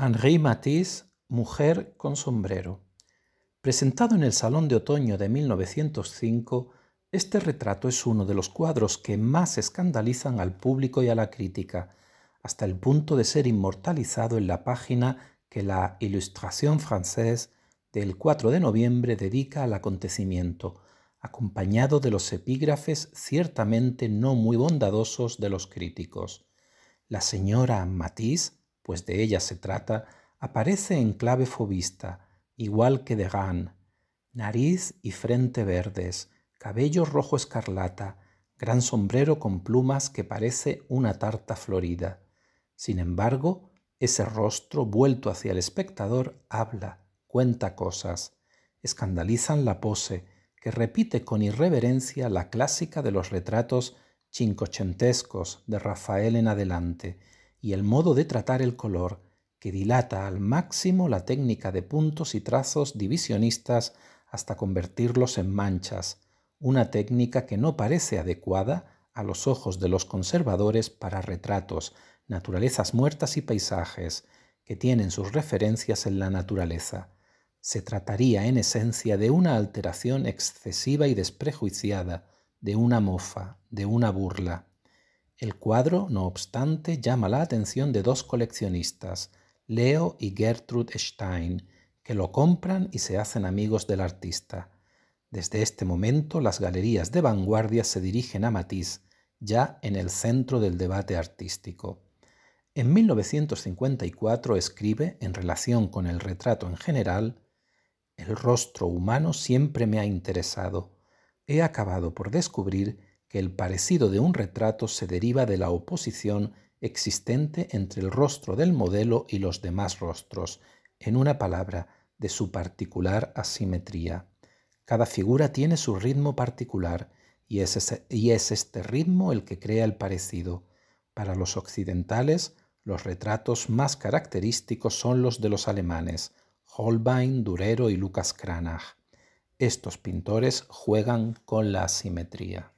Henri Matisse, Mujer con sombrero. Presentado en el Salón de Otoño de 1905, este retrato es uno de los cuadros que más escandalizan al público y a la crítica, hasta el punto de ser inmortalizado en la página que la Ilustración Française del 4 de noviembre dedica al acontecimiento, acompañado de los epígrafes ciertamente no muy bondadosos de los críticos. La señora Matisse pues de ella se trata, aparece en clave fobista, igual que de Gan. Nariz y frente verdes, cabello rojo escarlata, gran sombrero con plumas que parece una tarta florida. Sin embargo, ese rostro vuelto hacia el espectador habla, cuenta cosas. Escandalizan la pose, que repite con irreverencia la clásica de los retratos cincochentescos de Rafael en adelante, y el modo de tratar el color que dilata al máximo la técnica de puntos y trazos divisionistas hasta convertirlos en manchas, una técnica que no parece adecuada a los ojos de los conservadores para retratos, naturalezas muertas y paisajes, que tienen sus referencias en la naturaleza. Se trataría en esencia de una alteración excesiva y desprejuiciada, de una mofa, de una burla. El cuadro, no obstante, llama la atención de dos coleccionistas, Leo y Gertrude Stein, que lo compran y se hacen amigos del artista. Desde este momento las galerías de vanguardia se dirigen a Matisse, ya en el centro del debate artístico. En 1954 escribe, en relación con el retrato en general, El rostro humano siempre me ha interesado. He acabado por descubrir que el parecido de un retrato se deriva de la oposición existente entre el rostro del modelo y los demás rostros, en una palabra, de su particular asimetría. Cada figura tiene su ritmo particular y es, y es este ritmo el que crea el parecido. Para los occidentales, los retratos más característicos son los de los alemanes, Holbein, Durero y Lucas Cranach. Estos pintores juegan con la asimetría.